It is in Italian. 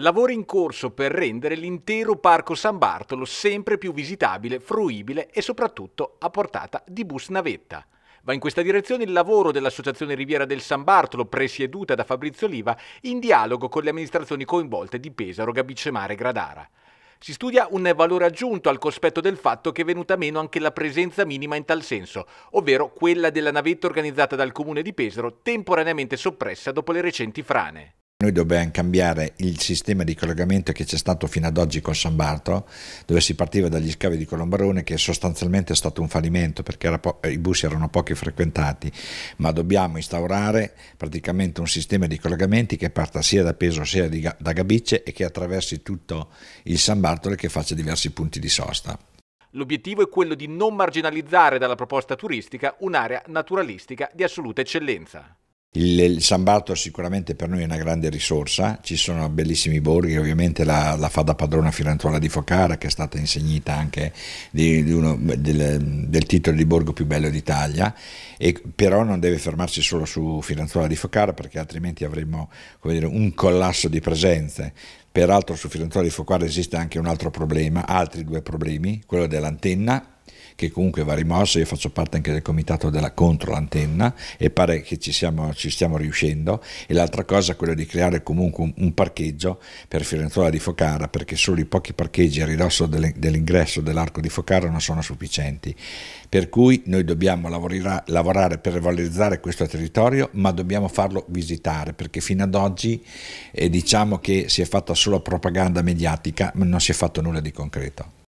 Lavori in corso per rendere l'intero Parco San Bartolo sempre più visitabile, fruibile e soprattutto a portata di bus navetta. Va in questa direzione il lavoro dell'Associazione Riviera del San Bartolo, presieduta da Fabrizio Oliva, in dialogo con le amministrazioni coinvolte di Pesaro, Gabicemare e Gradara. Si studia un valore aggiunto al cospetto del fatto che è venuta meno anche la presenza minima in tal senso, ovvero quella della navetta organizzata dal comune di Pesaro, temporaneamente soppressa dopo le recenti frane noi dobbiamo cambiare il sistema di collegamento che c'è stato fino ad oggi con San Bartolo, dove si partiva dagli scavi di Colombarone, che sostanzialmente è stato un fallimento perché i bus erano pochi frequentati, ma dobbiamo instaurare praticamente un sistema di collegamenti che parta sia da Peso sia di, da Gabice e che attraversi tutto il San Bartolo e che faccia diversi punti di sosta. L'obiettivo è quello di non marginalizzare dalla proposta turistica un'area naturalistica di assoluta eccellenza. Il, il, San Bartolo sicuramente per noi è una grande risorsa, ci sono bellissimi borghi, ovviamente la, la fa da padrona Filantuola di Focara che è stata insegnata anche di, di uno, del, del, titolo di borgo più bello d'Italia, e, però non deve fermarsi solo su Filantuola di Focara perché altrimenti avremmo dire, un collasso di presenze. Peraltro su Filantuola di Focara esiste anche un altro problema, altri due problemi, quello dell'antenna che comunque va rimosso, io faccio parte anche del comitato della contro l'antenna e pare che ci, siamo, ci stiamo riuscendo e l'altra cosa è quella di creare comunque un, un parcheggio per Fiorentola di Focara perché solo i pochi parcheggi a ridosso dell'ingresso dell'arco di Focara non sono sufficienti per cui noi dobbiamo lavorare, lavorare per valorizzare questo territorio ma dobbiamo farlo visitare perché fino ad oggi eh, diciamo che si è fatta solo propaganda mediatica ma non si è fatto nulla di concreto.